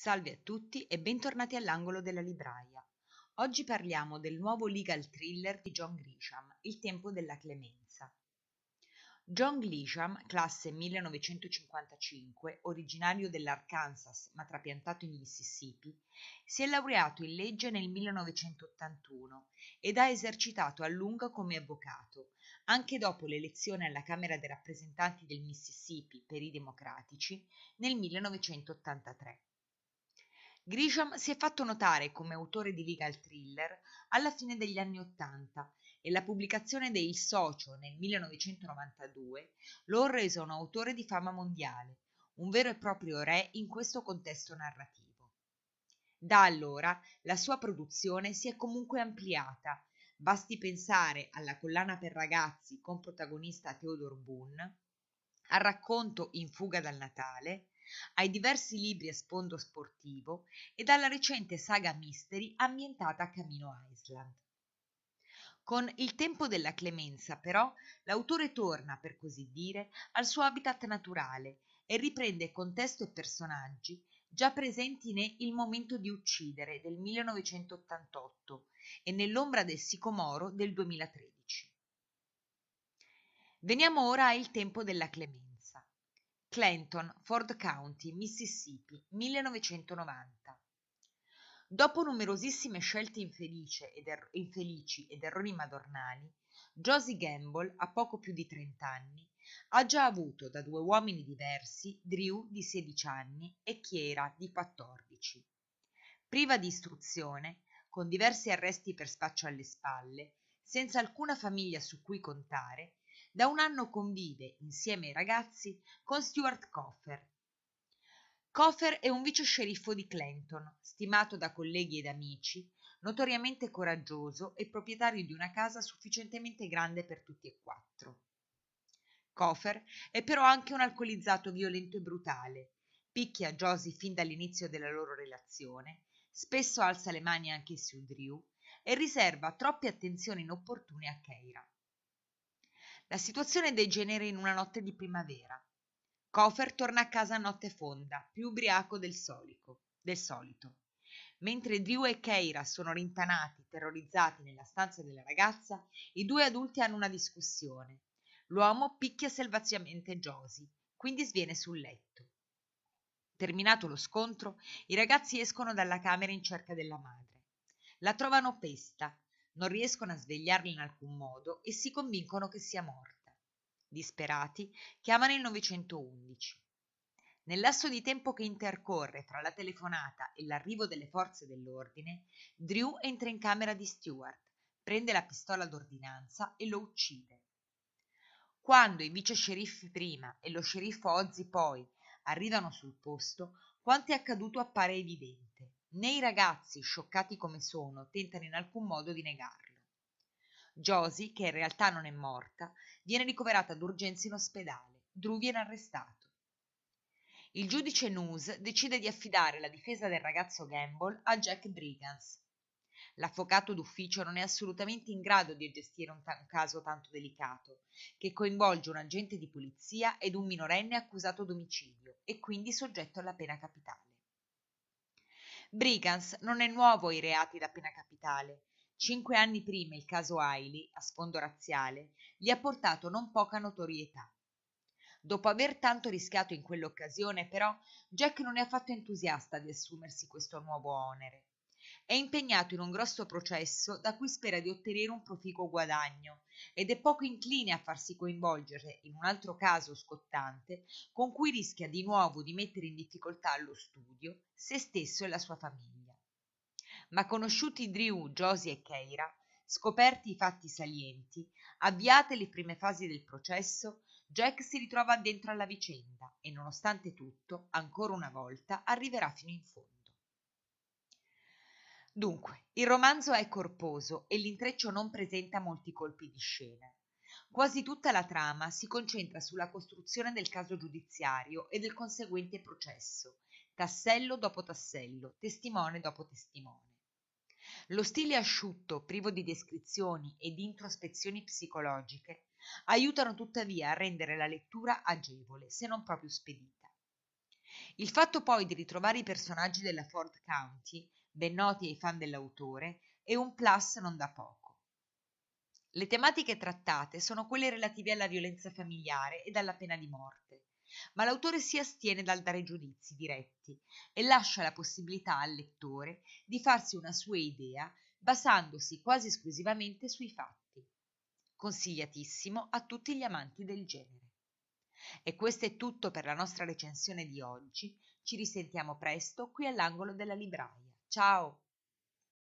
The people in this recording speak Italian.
Salve a tutti e bentornati all'angolo della libraia. Oggi parliamo del nuovo legal thriller di John Grisham, Il tempo della clemenza. John Grisham, classe 1955, originario dell'Arkansas ma trapiantato in Mississippi, si è laureato in legge nel 1981 ed ha esercitato a lungo come avvocato, anche dopo l'elezione alla Camera dei rappresentanti del Mississippi per i democratici nel 1983. Grisham si è fatto notare come autore di legal thriller alla fine degli anni Ottanta e la pubblicazione dei Il Socio nel 1992 lo ha reso un autore di fama mondiale, un vero e proprio re in questo contesto narrativo. Da allora la sua produzione si è comunque ampliata, basti pensare alla collana per ragazzi con protagonista Theodore Boone, al racconto In fuga dal Natale, ai diversi libri a sfondo sportivo e alla recente saga Mystery ambientata a Camino Island. Con Il tempo della clemenza, però, l'autore torna, per così dire, al suo habitat naturale e riprende contesto e personaggi già presenti ne Il momento di uccidere del 1988 e Nell'ombra del sicomoro del 2013. Veniamo ora a Il tempo della clemenza. Clanton, Ford County, Mississippi, 1990. Dopo numerosissime scelte ed er- infelici ed errori madornali, Josie Gamble, a poco più di 30 anni, ha già avuto da due uomini diversi Drew di 16 anni e Chiera di 14. Priva di istruzione, con diversi arresti per spaccio alle spalle, senza alcuna famiglia su cui contare, da un anno convive, insieme ai ragazzi, con Stuart Coffer. Coffer è un vice sceriffo di Clanton, stimato da colleghi ed amici, notoriamente coraggioso e proprietario di una casa sufficientemente grande per tutti e quattro. Coffer è però anche un alcolizzato violento e brutale, picchia Josie fin dall'inizio della loro relazione, spesso alza le mani anche su Drew e riserva troppe attenzioni inopportune a Keira. La situazione degenera in una notte di primavera. Cofer torna a casa a notte fonda, più ubriaco del, solico, del solito. Mentre Drew e Keira sono rintanati, terrorizzati nella stanza della ragazza, i due adulti hanno una discussione. L'uomo picchia selvaggiamente Josie, quindi sviene sul letto. Terminato lo scontro, i ragazzi escono dalla camera in cerca della madre. La trovano pesta, non riescono a svegliarla in alcun modo e si convincono che sia morta. Disperati, chiamano il 911. Nel lasso di tempo che intercorre fra la telefonata e l'arrivo delle forze dell'ordine, Drew entra in camera di Stewart, prende la pistola d'ordinanza e lo uccide. Quando i vice sceriffi prima e lo sceriffo Ozzy poi arrivano sul posto, quanto è accaduto appare evidente. Né i ragazzi, scioccati come sono, tentano in alcun modo di negarlo. Josie, che in realtà non è morta, viene ricoverata d'urgenza in ospedale. Drew viene arrestato. Il giudice News decide di affidare la difesa del ragazzo Gamble a Jack Brigans. L'avvocato d'ufficio non è assolutamente in grado di gestire un, t- caso tanto delicato, che coinvolge un agente di polizia ed un minorenne accusato d'omicidio e quindi soggetto alla pena capitale. Brigans non è nuovo ai reati da pena capitale. Cinque anni prima il caso Ailey, a sfondo razziale, gli ha portato non poca notorietà. Dopo aver tanto rischiato in quell'occasione, però, Jack non è affatto entusiasta di assumersi questo nuovo onere. È impegnato in un grosso processo da cui spera di ottenere un proficuo guadagno ed è poco incline a farsi coinvolgere in un altro caso scottante con cui rischia di nuovo di mettere in difficoltà lo studio, se stesso e la sua famiglia. Ma conosciuti Drew, Josie e Keira, scoperti i fatti salienti, avviate le prime fasi del processo, Jack si ritrova dentro alla vicenda e nonostante tutto, ancora una volta, arriverà fino in fondo. Dunque, il romanzo è corposo e l'intreccio non presenta molti colpi di scena. Quasi tutta la trama si concentra sulla costruzione del caso giudiziario e del conseguente processo, tassello dopo tassello, testimone dopo testimone. Lo stile asciutto, privo di descrizioni e di introspezioni psicologiche, aiutano tuttavia a rendere la lettura agevole, se non proprio spedita. Il fatto poi di ritrovare i personaggi della Ford County ben noti ai fan dell'autore, e un plus non da poco. Le tematiche trattate sono quelle relative alla violenza familiare e alla pena di morte, ma l'autore si astiene dal dare giudizi diretti e lascia la possibilità al lettore di farsi una sua idea basandosi quasi esclusivamente sui fatti. Consigliatissimo a tutti gli amanti del genere. E questo è tutto per la nostra recensione di oggi. Ci risentiamo presto qui all'angolo della libraia. Ciao!